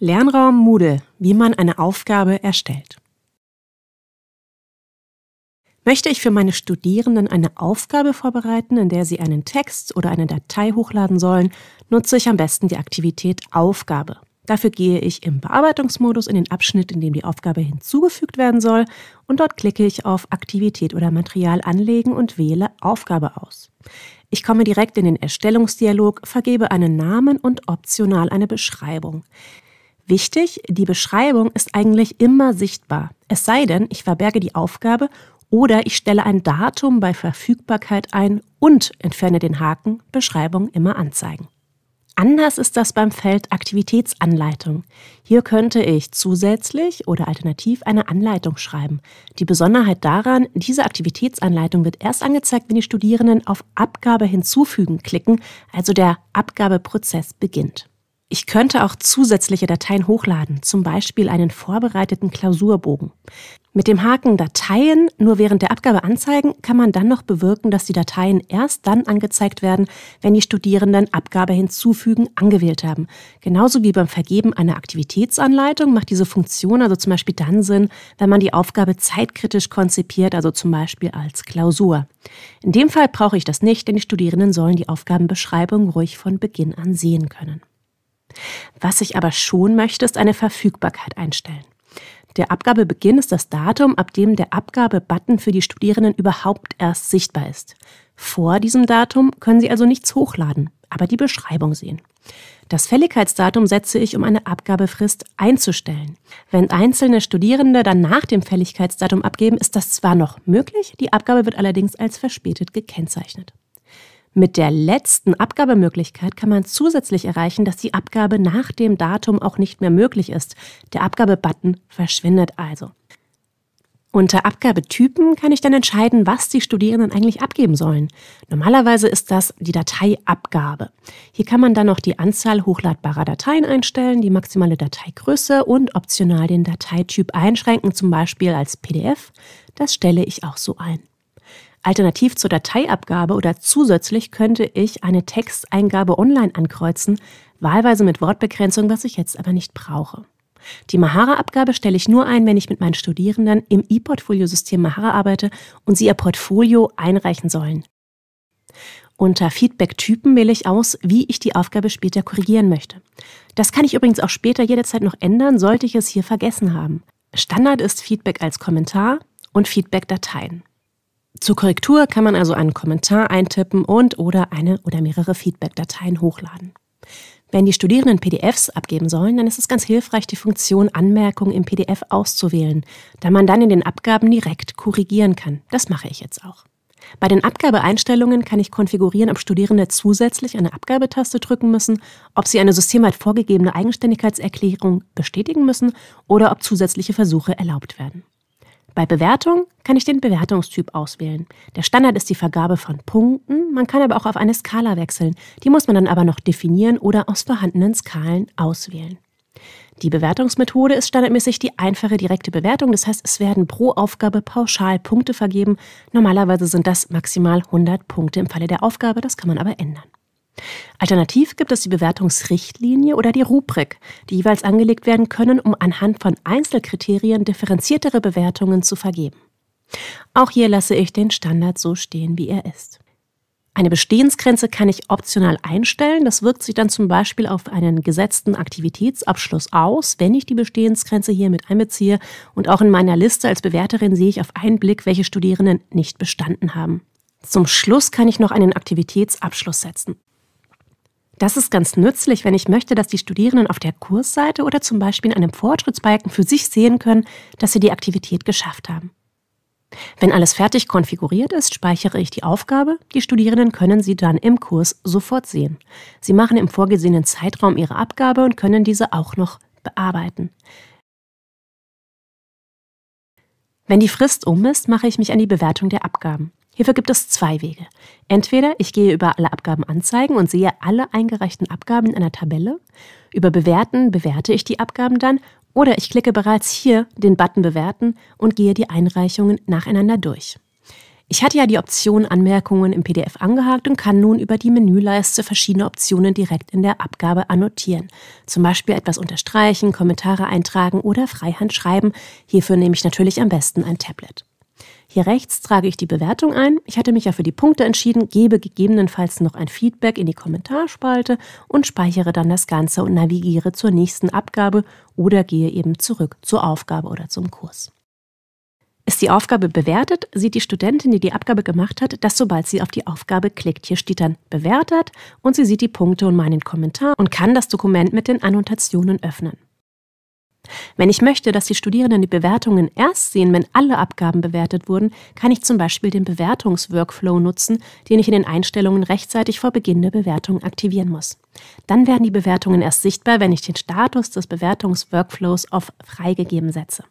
Lernraum Moodle, wie man eine Aufgabe erstellt. Möchte ich für meine Studierenden eine Aufgabe vorbereiten, in der sie einen Text oder eine Datei hochladen sollen, nutze ich am besten die Aktivität Aufgabe. Dafür gehe ich im Bearbeitungsmodus in den Abschnitt, in dem die Aufgabe hinzugefügt werden soll, und dort klicke ich auf Aktivität oder Material anlegen und wähle Aufgabe aus. Ich komme direkt in den Erstellungsdialog, vergebe einen Namen und optional eine Beschreibung. Wichtig, die Beschreibung ist eigentlich immer sichtbar. Es sei denn, ich verberge die Aufgabe oder ich stelle ein Datum bei Verfügbarkeit ein und entferne den Haken Beschreibung immer anzeigen. Anders ist das beim Feld Aktivitätsanleitung. Hier könnte ich zusätzlich oder alternativ eine Anleitung schreiben. Die Besonderheit daran, diese Aktivitätsanleitung wird erst angezeigt, wenn die Studierenden auf Abgabe hinzufügen klicken, also der Abgabeprozess beginnt. Ich könnte auch zusätzliche Dateien hochladen, zum Beispiel einen vorbereiteten Klausurbogen. Mit dem Haken Dateien nur während der Abgabe anzeigen, kann man dann noch bewirken, dass die Dateien erst dann angezeigt werden, wenn die Studierenden Abgabe hinzufügen angewählt haben. Genauso wie beim Vergeben einer Aktivitätsanleitung macht diese Funktion also zum Beispiel dann Sinn, wenn man die Aufgabe zeitkritisch konzipiert, also zum Beispiel als Klausur. In dem Fall brauche ich das nicht, denn die Studierenden sollen die Aufgabenbeschreibung ruhig von Beginn an sehen können. Was ich aber schon möchte, ist eine Verfügbarkeit einstellen. Der Abgabebeginn ist das Datum, ab dem der Abgabebutton für die Studierenden überhaupt erst sichtbar ist. Vor diesem Datum können sie also nichts hochladen, aber die Beschreibung sehen. Das Fälligkeitsdatum setze ich, um eine Abgabefrist einzustellen. Wenn einzelne Studierende dann nach dem Fälligkeitsdatum abgeben, ist das zwar noch möglich, die Abgabe wird allerdings als verspätet gekennzeichnet. Mit der letzten Abgabemöglichkeit kann man zusätzlich erreichen, dass die Abgabe nach dem Datum auch nicht mehr möglich ist. Der Abgabebutton verschwindet also. Unter Abgabetypen kann ich dann entscheiden, was die Studierenden eigentlich abgeben sollen. Normalerweise ist das die Dateiabgabe. Hier kann man dann noch die Anzahl hochladbarer Dateien einstellen, die maximale Dateigröße und optional den Dateityp einschränken, zum Beispiel als PDF. Das stelle ich auch so ein. Alternativ zur Dateiabgabe oder zusätzlich könnte ich eine Texteingabe online ankreuzen, wahlweise mit Wortbegrenzung, was ich jetzt aber nicht brauche. Die Mahara-Abgabe stelle ich nur ein, wenn ich mit meinen Studierenden im e-Portfolio-System Mahara arbeite und sie ihr Portfolio einreichen sollen. Unter Feedback-Typen wähle ich aus, wie ich die Aufgabe später korrigieren möchte. Das kann ich übrigens auch später jederzeit noch ändern, sollte ich es hier vergessen haben. Standard ist Feedback als Kommentar und Feedback-Dateien. Zur Korrektur kann man also einen Kommentar eintippen und oder eine oder mehrere Feedback-Dateien hochladen. Wenn die Studierenden PDFs abgeben sollen, dann ist es ganz hilfreich, die Funktion Anmerkung im PDF auszuwählen, da man dann in den Abgaben direkt korrigieren kann. Das mache ich jetzt auch. Bei den Abgabeeinstellungen kann ich konfigurieren, ob Studierende zusätzlich eine Abgabetaste drücken müssen, ob sie eine systemweit vorgegebene Eigenständigkeitserklärung bestätigen müssen oder ob zusätzliche Versuche erlaubt werden. Bei Bewertung kann ich den Bewertungstyp auswählen. Der Standard ist die Vergabe von Punkten, man kann aber auch auf eine Skala wechseln. Die muss man dann aber noch definieren oder aus vorhandenen Skalen auswählen. Die Bewertungsmethode ist standardmäßig die einfache direkte Bewertung, das heißt, es werden pro Aufgabe pauschal Punkte vergeben. Normalerweise sind das maximal 100 Punkte im Falle der Aufgabe, das kann man aber ändern. Alternativ gibt es die Bewertungsrichtlinie oder die Rubrik, die jeweils angelegt werden können, um anhand von Einzelkriterien differenziertere Bewertungen zu vergeben. Auch hier lasse ich den Standard so stehen, wie er ist. Eine Bestehensgrenze kann ich optional einstellen. Das wirkt sich dann zum Beispiel auf einen gesetzten Aktivitätsabschluss aus, wenn ich die Bestehensgrenze hier mit einbeziehe. Und auch in meiner Liste als Bewerterin sehe ich auf einen Blick, welche Studierenden nicht bestanden haben. Zum Schluss kann ich noch einen Aktivitätsabschluss setzen. Das ist ganz nützlich, wenn ich möchte, dass die Studierenden auf der Kursseite oder zum Beispiel in einem Fortschrittsbalken für sich sehen können, dass sie die Aktivität geschafft haben. Wenn alles fertig konfiguriert ist, speichere ich die Aufgabe. Die Studierenden können sie dann im Kurs sofort sehen. Sie machen im vorgesehenen Zeitraum ihre Abgabe und können diese auch noch bearbeiten. Wenn die Frist um ist, mache ich mich an die Bewertung der Abgaben. Hierfür gibt es zwei Wege. Entweder ich gehe über alle Abgaben anzeigen und sehe alle eingereichten Abgaben in einer Tabelle. Über Bewerten bewerte ich die Abgaben dann oder ich klicke bereits hier den Button Bewerten und gehe die Einreichungen nacheinander durch. Ich hatte ja die Option Anmerkungen im PDF angehakt und kann nun über die Menüleiste verschiedene Optionen direkt in der Abgabe annotieren. Zum Beispiel etwas unterstreichen, Kommentare eintragen oder freihand schreiben. Hierfür nehme ich natürlich am besten ein Tablet. Hier rechts trage ich die Bewertung ein. Ich hatte mich ja für die Punkte entschieden, gebe gegebenenfalls noch ein Feedback in die Kommentarspalte und speichere dann das Ganze und navigiere zur nächsten Abgabe oder gehe eben zurück zur Aufgabe oder zum Kurs. Ist die Aufgabe bewertet, sieht die Studentin, die die Abgabe gemacht hat, dass sobald sie auf die Aufgabe klickt, hier steht dann bewertet und sie sieht die Punkte und meinen Kommentar und kann das Dokument mit den Annotationen öffnen. Wenn ich möchte, dass die Studierenden die Bewertungen erst sehen, wenn alle Abgaben bewertet wurden, kann ich zum Beispiel den Bewertungsworkflow nutzen, den ich in den Einstellungen rechtzeitig vor Beginn der Bewertung aktivieren muss. Dann werden die Bewertungen erst sichtbar, wenn ich den Status des Bewertungsworkflows auf freigegeben setze.